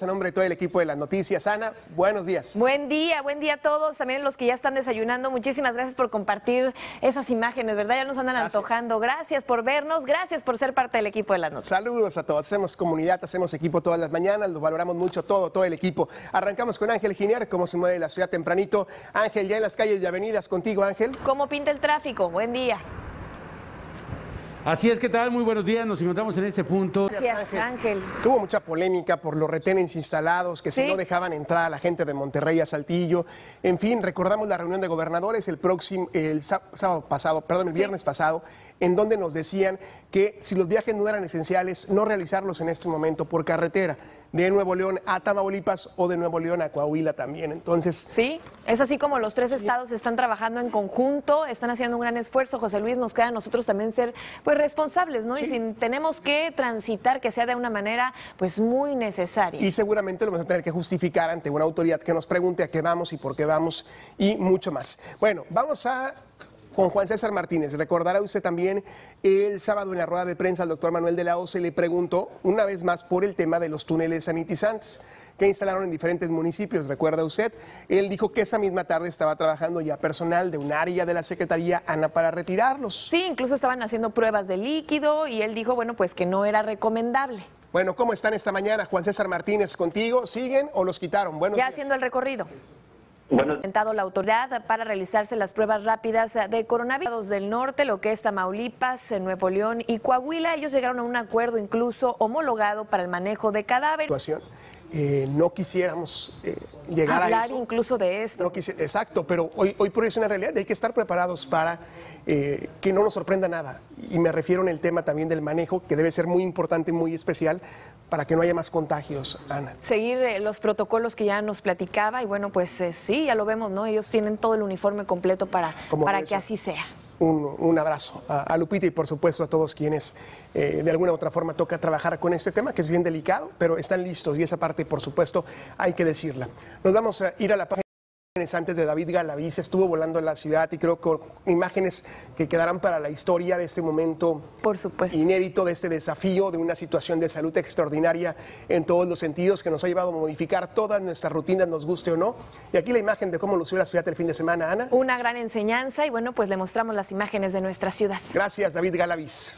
En nombre de todo el equipo de las noticias, Ana, buenos días. Buen día, buen día a todos, también los que ya están desayunando. Muchísimas gracias por compartir esas imágenes, ¿verdad? Ya nos andan antojando. Gracias por vernos, gracias por ser parte del equipo de las noticias. Saludos a todos, hacemos comunidad, hacemos equipo todas las mañanas, lo valoramos mucho todo, todo el equipo. Arrancamos con Ángel Giner, cómo se mueve la ciudad tempranito. Ángel, ya en las calles y avenidas, contigo, Ángel. ¿Cómo pinta el tráfico? Buen día. Así es, ¿qué tal? Muy buenos días, nos encontramos en este punto. Gracias, Ángel. Hubo mucha polémica por los retenes instalados, que si no dejaban entrar a la gente de Monterrey a Saltillo. En fin, recordamos la reunión de gobernadores el próximo, el sábado pasado, perdón, el viernes pasado, en donde nos decían que si los viajes no eran esenciales, no realizarlos en este momento por carretera, de Nuevo León a Tamaulipas o de Nuevo León a Coahuila también. Entonces. Sí, es así como los tres estados están trabajando en conjunto, están haciendo un gran esfuerzo. José Luis, nos queda a nosotros también ser. Pues, pues, responsables, ¿no? Y tenemos que transitar que sea de una manera pues muy necesaria. Y seguramente lo vamos a tener que justificar ante una autoridad que nos pregunte a qué vamos y por qué vamos y mucho más. Bueno, vamos a con Juan César Martínez. Recordará usted también el sábado en la rueda de prensa el doctor Manuel de la O se le preguntó una vez más por el tema de los túneles sanitizantes que instalaron en diferentes municipios. Recuerda usted, él dijo que esa misma tarde estaba trabajando ya personal de un área de la Secretaría Ana para retirarlos. Sí, incluso estaban haciendo pruebas de líquido y él dijo, bueno, pues que no era recomendable. Bueno, ¿cómo están esta mañana, Juan César Martínez? ¿Contigo? ¿Siguen o los quitaron? Bueno. ya haciendo el recorrido. Bueno. la autoridad para realizarse las pruebas rápidas de coronavirus del norte, lo que es Tamaulipas, Nuevo León y Coahuila. Ellos llegaron a un acuerdo incluso homologado para el manejo de cadáveres. Eh, no quisiéramos eh, llegar a eso. incluso de esto. exacto, pero hoy, hoy por eso es una realidad. Hay que estar preparados para eh, que no nos sorprenda nada. Y me refiero en el tema también del manejo, que debe ser muy importante, muy especial, para que no haya más contagios, Ana. Seguir los protocolos que ya nos platicaba y bueno, pues sí, ya lo vemos, ¿no? Ellos tienen todo el uniforme completo para, para que así sea un, abrazo a, Lupita y por supuesto a todos quienes eh, de alguna u otra forma toca trabajar con este tema, que es bien delicado, pero están listos y esa parte por supuesto hay que decirla. Nos vamos a ir a la página antes de David Galaviz estuvo volando en la ciudad y creo que imágenes que quedarán para la historia de este momento inédito, de este desafío, de una situación de salud extraordinaria en todos los sentidos que nos ha llevado a modificar todas nuestras rutinas, nos guste o no. Y aquí la imagen de cómo lució la ciudad el fin de semana, Ana. Una gran enseñanza y bueno, pues le mostramos las imágenes de nuestra ciudad. Gracias, David Galaviz.